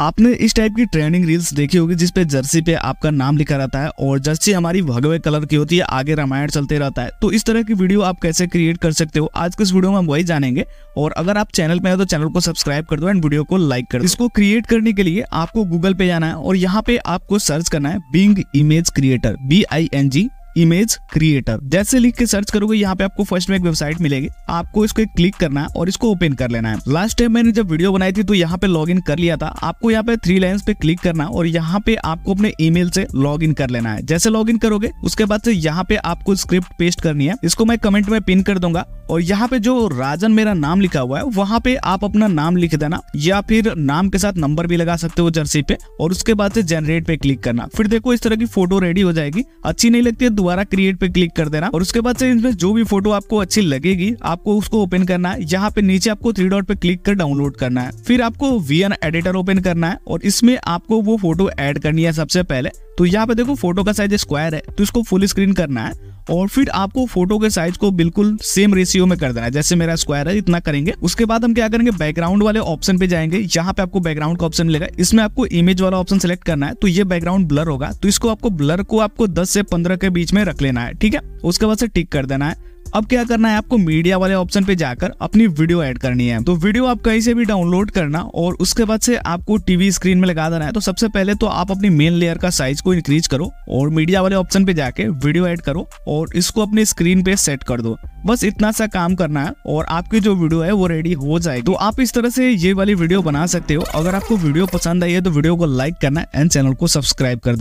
आपने इस टाइप की ट्रेंडिंग रील्स देखी होगी जिसपे जर्सी पे आपका नाम लिखा रहता है और जर्सी हमारी भगवे कलर की होती है आगे रामायण चलते रहता है तो इस तरह की वीडियो आप कैसे क्रिएट कर सकते हो आज के इस वीडियो में हम वही जानेंगे और अगर आप चैनल पे हैं तो चैनल को सब्सक्राइब कर दो एंड वीडियो को लाइक कर दो इसको क्रिएट करने के लिए आपको गूगल पे जाना है और यहाँ पे आपको सर्च करना है Bing image creator B I N G image creator जैसे लिख के सर्च करोगे यहाँ पे आपको फर्स्ट में एक वेबसाइट मिलेगी आपको इसको क्लिक करना है और इसको ओपन कर लेना है लास्ट टाइम मैंने जब वीडियो बनाई थी तो यहाँ पे लॉग इन कर लिया था आपको यहाँ पे थ्री लाइन पे क्लिक करना और यहाँ पे आपको अपने ईमेल से लॉग इन कर लेना है जैसे लॉग इन करोगे उसके बाद से यहाँ पे आपको स्क्रिप्ट पेस्ट करनी है इसको मैं कमेंट में पिन कर दूंगा और यहाँ पे जो राजन मेरा नाम लिखा हुआ है वहाँ पे आप अपना नाम लिख देना या फिर नाम के साथ नंबर भी लगा सकते हो जर्सी पे और उसके बाद से जनरेट पे क्लिक करना फिर देखो इस तरह की फोटो रेडी हो जाएगी अच्छी नहीं लगती है दोबारा क्रिएट पे क्लिक कर देना और उसके बाद से इसमें जो भी फोटो आपको अच्छी लगेगी आपको उसको ओपन करना है यहाँ पे नीचे आपको थ्री डॉट पे क्लिक कर डाउनलोड करना है फिर आपको वी एडिटर ओपन करना है और इसमें आपको वो फोटो एड करनी है सबसे पहले तो यहाँ पे देखो फोटो का साइज स्क्वायर है तो इसको फुल स्क्रीन करना है और फिर आपको फोटो के साइज को बिल्कुल सेम रेशियो में कर देना है जैसे मेरा स्क्वायर है इतना करेंगे उसके बाद हम क्या करेंगे बैकग्राउंड वाले ऑप्शन पे जाएंगे यहाँ पे आपको बैकग्राउंड का ऑप्शन मिलेगा इसमें आपको इमेज वाला ऑप्शन सेलेक्ट करना है तो ये बैकग्राउंड ब्लर होगा तो इसको आपको ब्लर को आपको दस से पंद्रह के बीच में रख लेना है ठीक है उसके बाद से टिक कर देना है अब क्या करना है आपको मीडिया वाले ऑप्शन पे जाकर अपनी वीडियो ऐड करनी है तो वीडियो आप कहीं से भी डाउनलोड करना और उसके बाद से आपको टीवी स्क्रीन में लगा देना है तो सबसे पहले तो आप अपनी मेन लेयर का साइज को इंक्रीज करो और मीडिया वाले ऑप्शन पे जाके वीडियो एड करो और इसको अपने स्क्रीन पे सेट कर दो बस इतना सा काम करना है और आपकी जो वीडियो है वो रेडी हो जाएगी तो आप इस तरह से ये वाली वीडियो बना सकते हो अगर आपको वीडियो पसंद आई है तो वीडियो को लाइक करना एंड चैनल को सब्सक्राइब कर देना